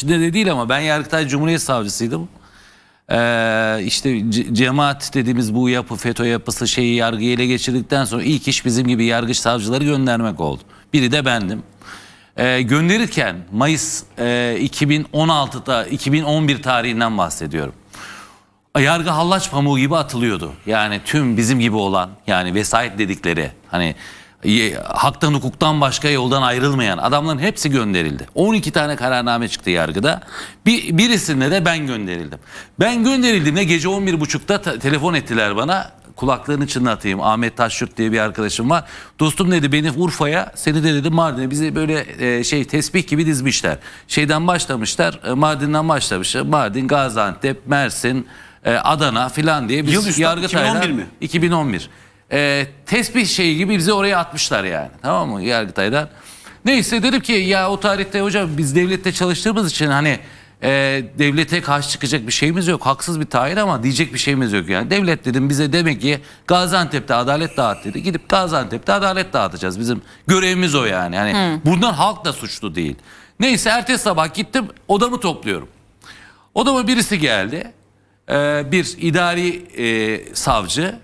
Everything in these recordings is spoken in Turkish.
içinde de değil ama ben Yargıtay Cumhuriyet Savcısıydım. Ee, işte cemaat dediğimiz bu yapı, FETÖ yapısı şeyi yargıyı ele geçirdikten sonra ilk iş bizim gibi yargıç savcıları göndermek oldu. Biri de bendim. Ee, gönderirken Mayıs e, 2016'da 2011 tarihinden bahsediyorum. Yargı hallaç pamuğu gibi atılıyordu. Yani tüm bizim gibi olan yani vesayet dedikleri hani haktan hukuktan başka yoldan ayrılmayan adamların hepsi gönderildi. 12 tane kararname çıktı yargıda. Bir, birisinde de ben gönderildim. Ben gönderildiğimde gece 11.30'da telefon ettiler bana. Kulaklarını çınlatayım. Ahmet Taşçurt diye bir arkadaşım var. Dostum dedi beni Urfa'ya, seni de dedi Mardin'e. Bizi böyle e, şey tesbih gibi dizmişler. Şeyden başlamışlar, e, Mardin'den başlamışlar. Mardin, Gaziantep, Mersin, e, Adana filan diye. Biz Yıl üstü, Yargıtay'dan, 2011 mi? 2011 e, tesbih şeyi gibi bize oraya atmışlar yani. Tamam mı Yargıtay'dan? Neyse dedim ki ya o tarihte hocam biz devlette çalıştığımız için hani e, devlete karşı çıkacak bir şeyimiz yok. Haksız bir tayin ama diyecek bir şeyimiz yok yani. Devlet dedim bize demek ki Gaziantep'te adalet dağıt dedi. Gidip Gaziantep'te adalet dağıtacağız. Bizim görevimiz o yani. yani hmm. Bundan halk da suçlu değil. Neyse ertesi sabah gittim odamı topluyorum. Odama birisi geldi. Ee, bir idari e, savcı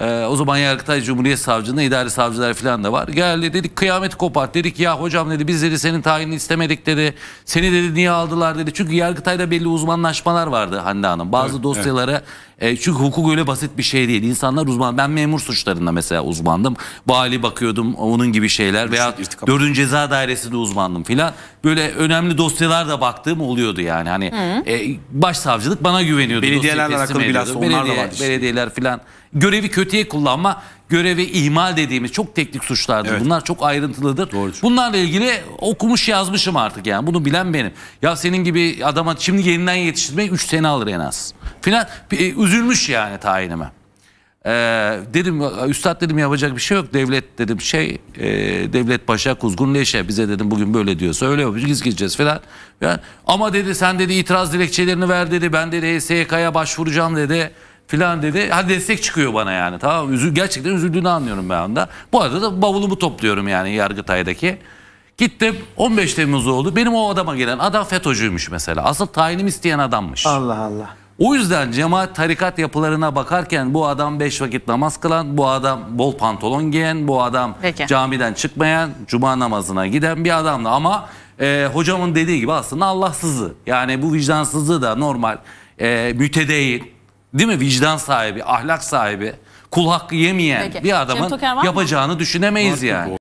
ee, o zaman Yargıtay Cumhuriyet Savcılığı'nda idari savcılar falan da var. Geldi dedik kıyamet kopart dedik ya hocam dedi biz dedi senin tayinini istemedik dedi. Seni dedi niye aldılar dedi. Çünkü Yargıtay'da belli uzmanlaşmalar vardı Hande Hanım. Bazı evet, dosyalara evet. E, çünkü hukuk öyle basit bir şey değil. İnsanlar uzman. Ben memur suçlarında mesela uzmandım. Bali bakıyordum onun gibi şeyler veya İrtikam. 4. Ceza Dairesi'nde uzmandım filan. Böyle önemli dosyalar da baktığım oluyordu yani. Hani Hı. e, başsavcılık bana güveniyordu. Belediyelerle alakalı bilhassa onlar da var. Belediyeler filan. Görevi kötüye kullanma görevi ihmal dediğimiz çok teknik suçlardır. Evet. Bunlar çok ayrıntılıdır. Doğrudur. Bunlarla ilgili okumuş yazmışım artık yani. Bunu bilen benim. Ya senin gibi adama şimdi yeniden yetiştirmek 3 sene alır en az. Filan e, üzülmüş yani tayinime. Ee, dedim üstad dedim yapacak bir şey yok devlet dedim şey e, devlet başa kuzgun leşe bize dedim bugün böyle diyorsa öyle yapacağız gideceğiz falan. Yani, ama dedi sen dedi itiraz dilekçelerini ver dedi ben dedi HSYK'ya başvuracağım dedi filan dedi. ha destek çıkıyor bana yani. Tamam üzül gerçekten üzüldüğünü anlıyorum ben onda. Bu arada da bavulumu topluyorum yani Yargıtay'daki. Gittim 15 Temmuz oldu. Benim o adama gelen adam FETÖ'cüymüş mesela. Asıl tayinim isteyen adammış. Allah Allah. O yüzden cemaat tarikat yapılarına bakarken bu adam beş vakit namaz kılan, bu adam bol pantolon giyen, bu adam Peki. camiden çıkmayan, cuma namazına giden bir adamdı. Ama e, hocamın dediği gibi aslında Allahsızı. Yani bu vicdansızlığı da normal, e, mütedeyil, değil mi vicdan sahibi, ahlak sahibi, kul hakkı yemeyen Peki. bir adamın yapacağını düşünemeyiz yani.